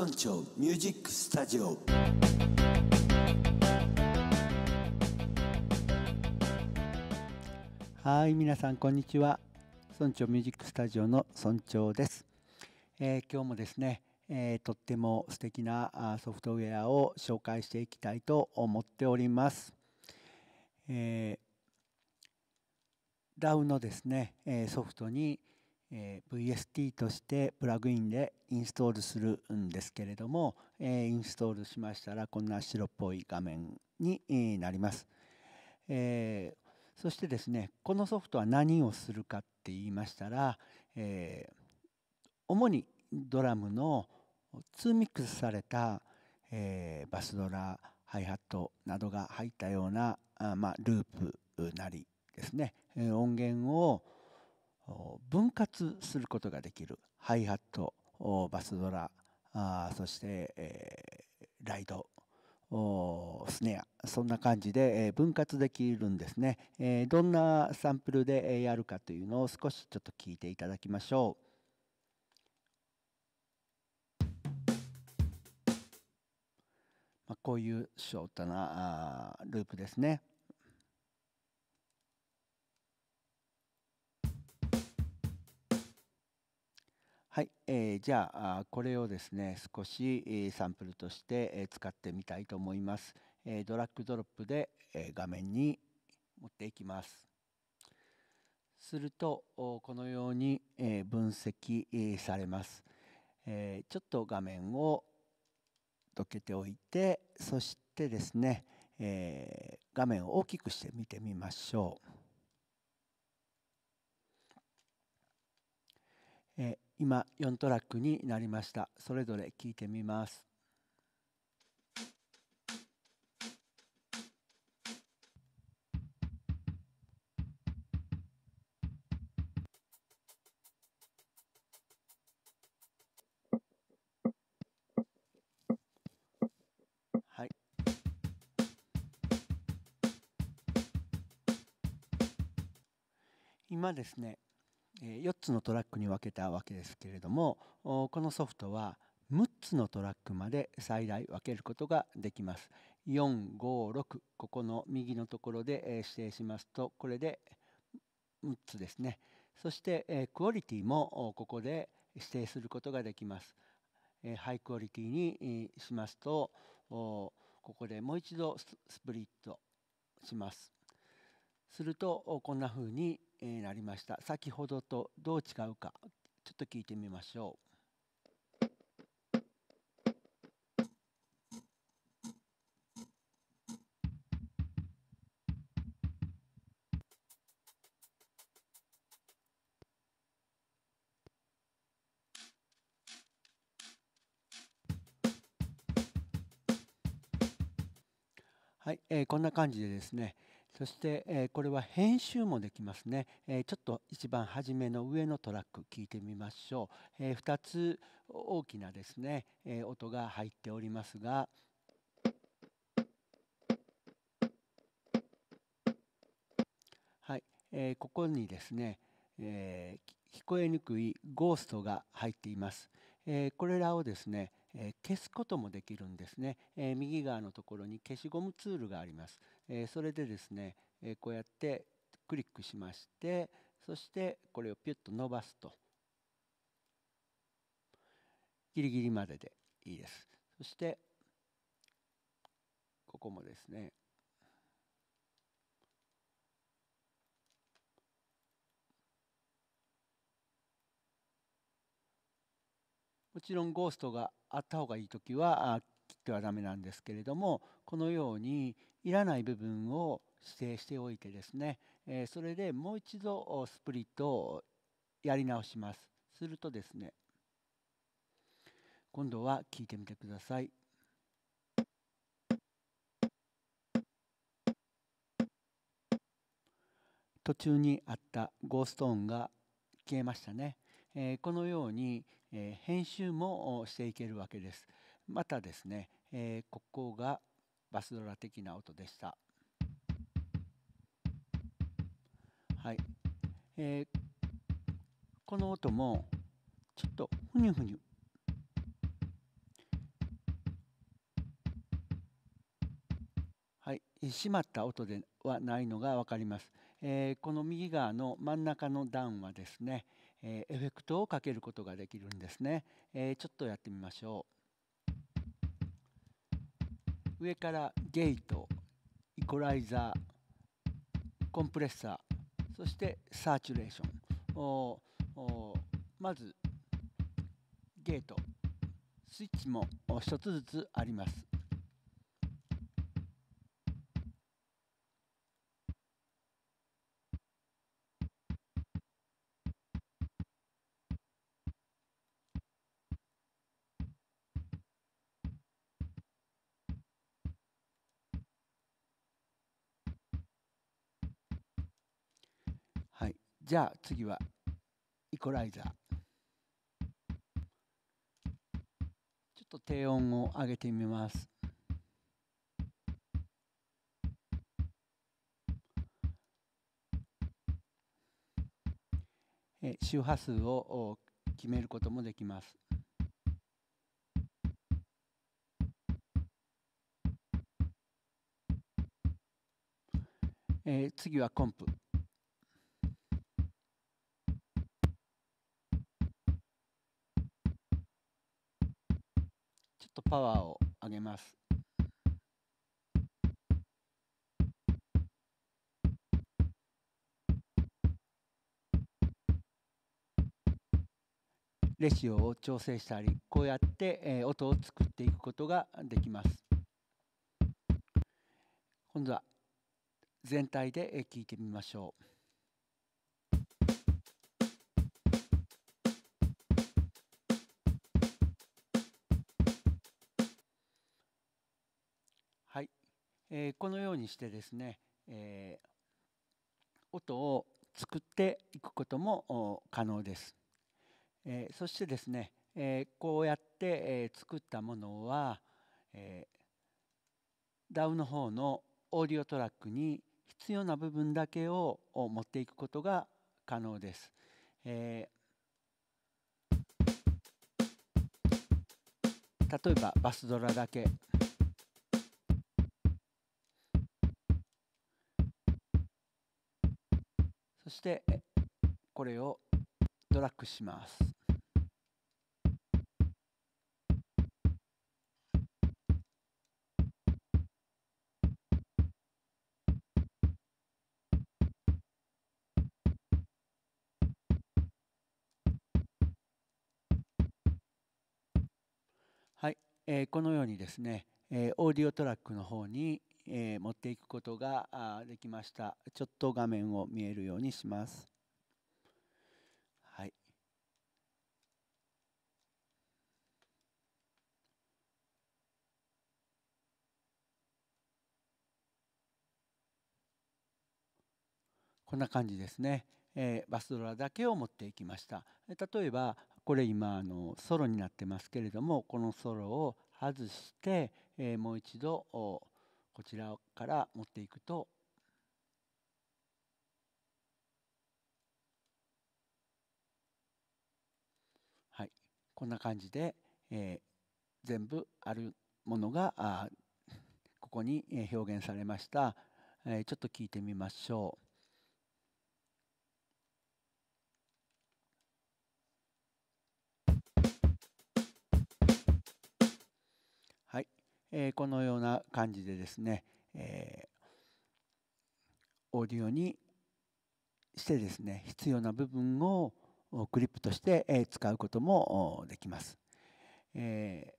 村長ミュージックスタジオはい皆さんこんにちは村長ミュージックスタジオの村長です、えー、今日もですね、えー、とっても素敵なソフトウェアを紹介していきたいと思っております、えー、DAW のですねソフトにえ VST としてプラグインでインストールするんですけれども、えインストールしましたらこんな白っぽい画面になります、えそしてですねこのソフトは何をするかって言いましたら、え主にドラムの2ミックスされた、えバスドラハイハットなどが入ったようなあ、まループなりですね、え音源を分割することができるハイハットバスドラそして、ライドスネアそんな感じで、分割できるんですね、どんなサンプルで、やるかというのを少しちょっと聞いていただきましょう。まあ、こういうショートなループですね。はい、えー、じゃあこれをですね少しサンプルとして使ってみたいと思います。ドラッグドロップで画面に持っていきます。するとこのように分析されます。ちょっと画面をどけておいてそしてですね画面を大きくして見てみましょう。今4トラックになりましたそれぞれ聞いてみます今ですね4つのトラックに分けたわけですけれどもこのソフトは6つのトラックまで最大分けることができます。456ここの右のところで指定しますとこれで6つですね。そしてクオリティもここで指定することができます。ハイクオリティにしますとここでもう一度スプリットします。するとこんな風にえなりました先ほどとどう違うかちょっと聞いてみましょう。はい、えー、こんな感じでですね、そして、えこれは編集もできますね、えちょっと一番初めの上のトラック聞いてみましょう、え2つ大きなですね、え音が入っておりますがはい、えここにですね、え聞こえにくいゴーストが入っています、えこれらをですね、え消すこともできるんですね、え右側のところに消しゴムツールがあります、えそれでですね、えこうやってクリックしましてそしてこれをピュッと伸ばすとギリギリまででいいですそしてここもですねもちろんゴーストがあった方がいい時は切ってはダメなんですけれどもこのようにいらない部分を指定しておいてですねそれでもう一度スプリットをやり直しますするとですね今度は聞いてみてください。途中にあったゴーストーンが消えましたね、えー、このようにえー、編集もしていけるわけです。またですね、えー、ここがバスドラ的な音でした。はい、えー、この音もちょっとふにゅふにゅはい、閉まった音ではないのが分かります。えー、この右側の真ん中の段はですね、えエフェクトをかけることができるんですね、えちょっとやってみましょう上からゲートイコライザーコンプレッサーそしてサーチュレーションまずゲートスイッチも1つずつありますじゃあ次はイコライザーちょっと低音を上げてみます周波数を決めることもできます。え次はコンプ。とパワーを上げますレシオを調整したりこうやって、音を作っていくことができます今度は全体で聞いてみましょう。えー、このようにしてですね、えー、音を作っていくことも可能です、えー、そしてですね、えー、こうやって、えー、作ったものは、えー、DAW の方のオーディオトラックに必要な部分だけを持っていくことが可能です。えー、例えばバスドラだけそしてこれをドラッグしますはい、えー、このようにですね、えー、オーディオトラックの方にえ持っていくことができましたちょっと画面を見えるようにしますはいこんな感じですね、えバスドラだけを持っていきました例えばこれ今あのソロになってますけれどもこのソロを外して、えもう一度こちらから持っていくとはいこんな感じで、えー、全部あるものがここに表現されました、えー、ちょっと聞いてみましょう。えー、このような感じでですね、えー、オーディオにしてですね必要な部分をクリップとして使うこともできます。え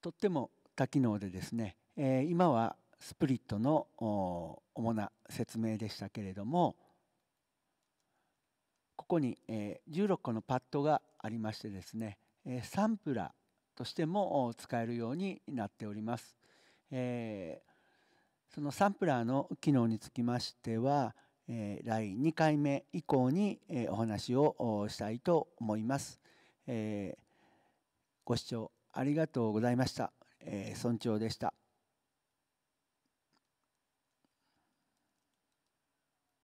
ー、とっても多機能でですね、え今はスプリットの主な説明でしたけれどもここに16個のパッドがありましてですねサンプラーとしても使えるようになっております。えー、そのサンプラーの機能につきましては、えー、来2回目以降に、えお話をしたいと思います。えー、ご視聴ありがとうございました。えー、村長でした。